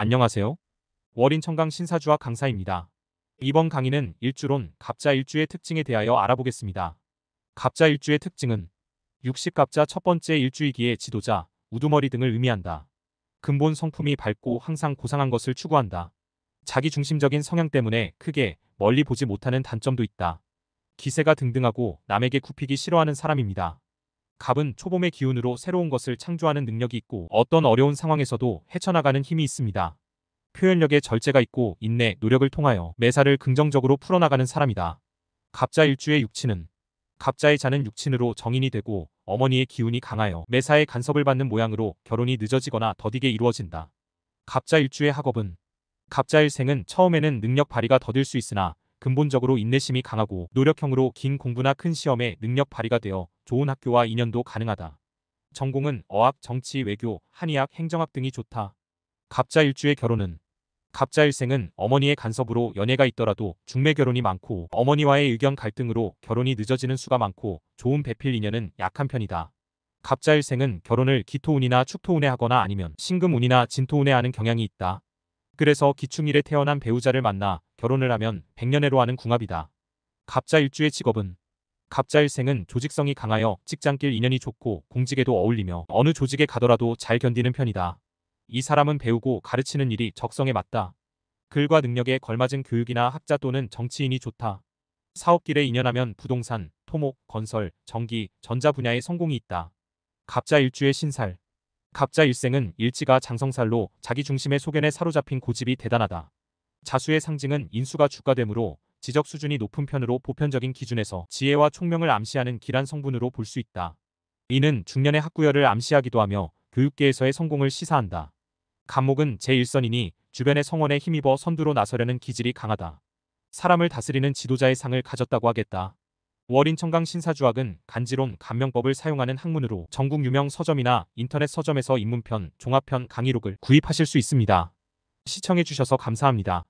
안녕하세요. 월인 청강 신사주학 강사입니다. 이번 강의는 일주론 갑자일주의 특징에 대하여 알아보겠습니다. 갑자일주의 특징은 60갑자 첫 번째 일주이기에 지도자, 우두머리 등을 의미한다. 근본 성품이 밝고 항상 고상한 것을 추구한다. 자기중심적인 성향 때문에 크게 멀리 보지 못하는 단점도 있다. 기세가 등등하고 남에게 굽히기 싫어하는 사람입니다. 갑은 초봄의 기운으로 새로운 것을 창조하는 능력이 있고 어떤 어려운 상황에서도 헤쳐나가는 힘이 있습니다. 표현력에 절제가 있고 인내, 노력을 통하여 매사를 긍정적으로 풀어나가는 사람이다. 갑자 일주의 육친은 갑자의 자는 육친으로 정인이 되고 어머니의 기운이 강하여 매사에 간섭을 받는 모양으로 결혼이 늦어지거나 더디게 이루어진다. 갑자 일주의 학업은 갑자일생은 처음에는 능력 발휘가 더딜 수 있으나 근본적으로 인내심이 강하고 노력형으로 긴 공부나 큰 시험에 능력 발휘가 되어 좋은 학교와 인연도 가능하다. 전공은 어학, 정치, 외교, 한의학, 행정학 등이 좋다. 갑자일주의 결혼은 갑자일생은 어머니의 간섭으로 연애가 있더라도 중매 결혼이 많고 어머니와의 의견 갈등으로 결혼이 늦어지는 수가 많고 좋은 배필 인연은 약한 편이다. 갑자일생은 결혼을 기토운이나 축토운에 하거나 아니면 신금운이나 진토운에 하는 경향이 있다. 그래서 기충일에 태어난 배우자를 만나 결혼을 하면 백년해로 하는 궁합이다. 갑자일주의 직업은 갑자일생은 조직성이 강하여 직장길 인연이 좋고 공직에도 어울리며 어느 조직에 가더라도 잘 견디는 편이다. 이 사람은 배우고 가르치는 일이 적성에 맞다. 글과 능력에 걸맞은 교육이나 학자 또는 정치인이 좋다. 사업길에 인연하면 부동산, 토목, 건설, 전기, 전자 분야에 성공이 있다. 갑자일주의 신살 갑자일생은 일지가 장성살로 자기 중심의 소견에 사로잡힌 고집이 대단하다. 자수의 상징은 인수가 주가되므로 지적 수준이 높은 편으로 보편적인 기준에서 지혜와 총명을 암시하는 길한 성분으로 볼 수 있다. 이는 중년의 학구열을 암시하기도 하며 교육계에서의 성공을 시사한다. 감목은 제1선이니 주변의 성원에 힘입어 선두로 나서려는 기질이 강하다. 사람을 다스리는 지도자의 상을 가졌다고 하겠다. 월인청강 신사주학은 간지론 감명법을 사용하는 학문으로 전국 유명 서점이나 인터넷 서점에서 인문편, 종합편 강의록을 구입하실 수 있습니다. 시청해주셔서 감사합니다.